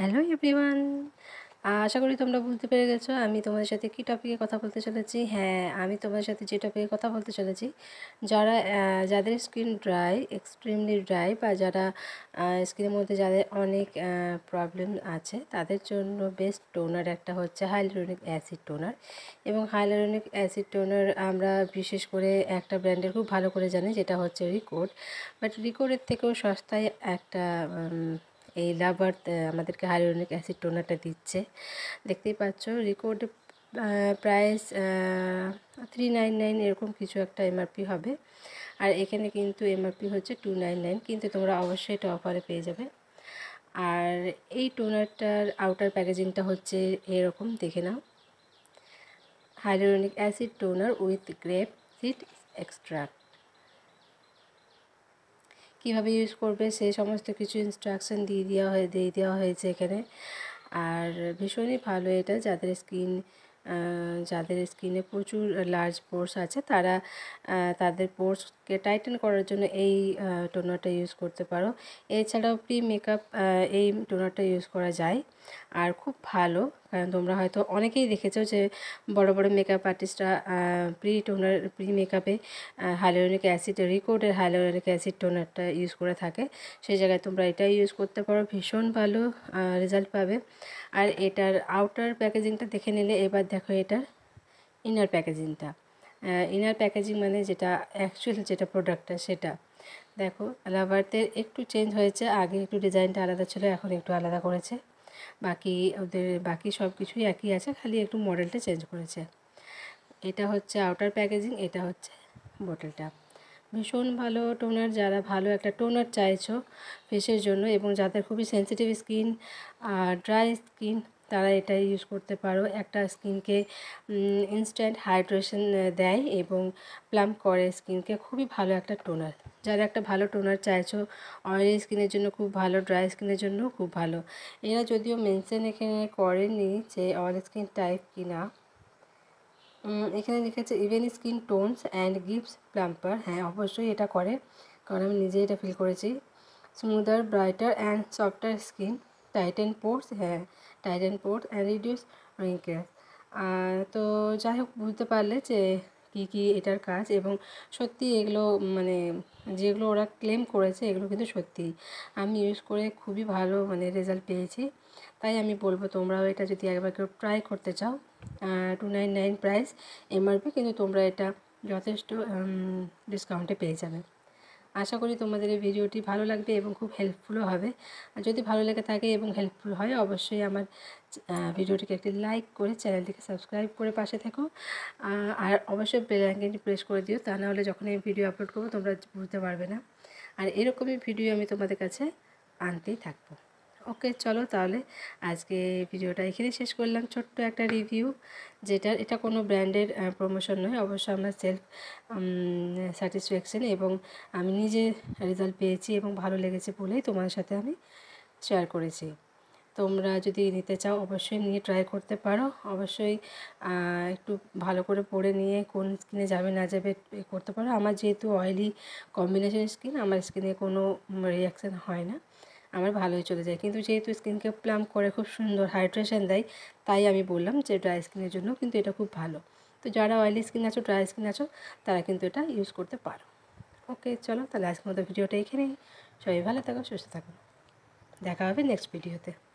hello everyone আশা করি তোমরা বুঝতে পেরে গেছো আমি তোমাদের সাথে কি টপিকে কথা বলতে চলেছি হ্যাঁ আমি তোমাদের সাথে যে টপিকে কথা বলতে চলেছি যারা যাদের স্কিন ড্রাই এক্সট্রিমলি ড্রাই বা যারা স্কিনের মধ্যে যাদের অনেক প্রবলেম আছে তাদের জন্য বেস্ট টোনার একটা হচ্ছে হাইলোরনিক অ্যাসিড টোনার এবং হাইলোরনিক অ্যাসিড টোনার আমরা বিশেষ করে একটা ব্র্যান্ডের খুব ভালো করে জানি যেটা হচ্ছে রিকোড বাট রিকোডের থেকেও সস্তায় একটা এই লাভার আমাদেরকে হাইরোনিক অ্যাসিড টোনারটা দিচ্ছে দেখতেই পাচ্ছ record price three nine nine এরকম কিছু একটা এমআরপি হবে আর এখানে কিন্তু এমআরপি হচ্ছে টু নাইন নাইন কিন্তু তোমরা অবশ্যই এটা অফারে পেয়ে যাবে আর এই টোনারটার আউটার প্যাকেজিংটা হচ্ছে এরকম দেখে নাও hyaluronic acid toner with grape seed extract কিভাবে ইউজ করবে সেই সমস্ত কিছু ইনস্ট্রাকশান দিয়ে দেওয়া হয়ে দিয়ে দেওয়া হয়েছে এখানে আর ভীষণই ভালো এটা যাদের স্কিন যাদের স্কিনে প্রচুর লার্জ পোর্স আছে তারা তাদের পোর্সকে টাইটেন করার জন্য এই টোনারটা ইউজ করতে পারো এছাড়াও প্রি মেকআপ এই টোনারটা ইউজ করা যায় আর খুব ভালো কারণ তোমরা হয়তো অনেকেই দেখেছো যে বড় বড় মেকআপ আর্টিস্টরা প্রি টোনার প্রি মেকআপে হাইলোরিক অ্যাসিড রিকোডের হাইলোরিক অ্যাসিড টোনারটা ইউজ করে থাকে সেই জায়গায় তোমরা এটা ইউজ করতে পারো ভীষণ ভালো রেজাল্ট পাবে আর এটার আউটার প্যাকেজিংটা দেখে নিলে এবার দেখো এটার ইনার প্যাকেজিংটা ইনার প্যাকেজিং মানে যেটা অ্যাকচুয়াল যেটা প্রোডাক্টটা সেটা দেখো লাভারদের একটু চেঞ্জ হয়েছে আগে একটু ডিজাইনটা আলাদা ছিল এখন একটু আলাদা করেছে বাকি ওদের বাকি সব কিছুই একই আছে খালি একটু মডেলটা চেঞ্জ করেছে এটা হচ্ছে আউটার প্যাকেজিং এটা হচ্ছে বোটলটা ভীষণ ভালো টোনার যারা ভালো একটা টোনার চাইছো ফেসের জন্য এবং যাদের খুবই সেন্সিটিভ স্কিন আর ড্রাই স্কিন তারা এটা ইউজ করতে পারো একটা স্কিনকে ইনস্ট্যান্ট হাইড্রেশন দেয় এবং প্লাম্প করে স্কিনকে খুবই ভালো একটা টোনার যারা একটা ভালো টোনার চাইছো অয়েলি স্কিনের জন্য খুব ভালো ড্রাই স্কিনের জন্য খুব ভালো এরা যদিও মেনশন এখানে করেনি যে অয়েল স্কিন টাইপ কিনা এখানে লিখেছে even skin tones and gives plumper হ্যাঁ অবশ্যই এটা করে কারণ আমি নিজেই এটা ফিল করেছি smoother brighter and softer skin tighten pores হ্যাঁ tighten pores and reduces wrinkles তো যাই হোক বুঝতে পারলে যে কি কি এটার কাজ এবং সত্যি এগুলো মানে যেগুলো ওরা ক্লেম করেছে এগুলো কিন্তু সত্যি আমি ইউজ করে খুবই ভালো মানে রেজাল্ট পেয়েছি তাই আমি বলবো তোমরাও এটা যদি একবার কেউ ট্রাই করতে চাও two nine nine price MRP কিন্তু তোমরা এটা যথেষ্ট ডিসকাউন্টে পেয়ে যাবে আশা করি তোমাদের এই ভিডিওটি ভালো লাগবে এবং খুব হেল্পফুলও হবে আর যদি ভালো লেগে থাকে এবং হেল্পফুল হয় অবশ্যই আমার ভিডিওটিকে একটি লাইক করে চ্যানেলটিকে সাবস্ক্রাইব করে পাশে থেকো আর অবশ্যই বেলাঙ্কিনটি প্রেস করে দিও তা নাহলে যখন আমি ভিডিও আপলোড করবো তোমরা বুঝতে পারবে না আর এরকমই ভিডিও আমি তোমাদের কাছে আনতেই থাকবো ওকে চলো তাহলে আজকে ভিডিওটা এখানেই শেষ করলাম ছোট্ট একটা রিভিউ যেটা এটা কোনো ব্র্যান্ডের প্রমোশন নয় অবশ্য আমরা সেলফ স্যাটিসফ্যাকশন এবং আমি নিজে রেজাল্ট পেয়েছি এবং ভালো লেগেছে বলেই তোমার সাথে আমি শেয়ার করেছি তোমরা যদি নিতে চাও অবশ্যই নিয়ে ট্রাই করতে পারো অবশ্যই একটু ভালো করে পরে নিয়ে কোন স্কিনে যাবে না যাবে করতে পারো আমার যেহেতু অয়েলি কম্বিনেশন স্কিন আমার স্কিনে কোনো রিয়াকশান হয় না আমার ভালোই চলে যায় কিন্তু যেহেতু স্কিনকে প্লাম করে খুব সুন্দর হাইড্রেশন দেয় তাই আমি বললাম যে ড্রাই স্কিনের জন্য কিন্তু এটা খুব ভালো তো যারা অয়েলি স্কিন আছো ড্রাই স্কিন আছো তারা কিন্তু এটা ইউজ করতে পারো ওকে চলো তাহলে আজকের মতো ভিডিওটা এখানেই সবাই ভালো থাকো সুস্থ থাকো দেখা হবে নেক্সট ভিডিওতে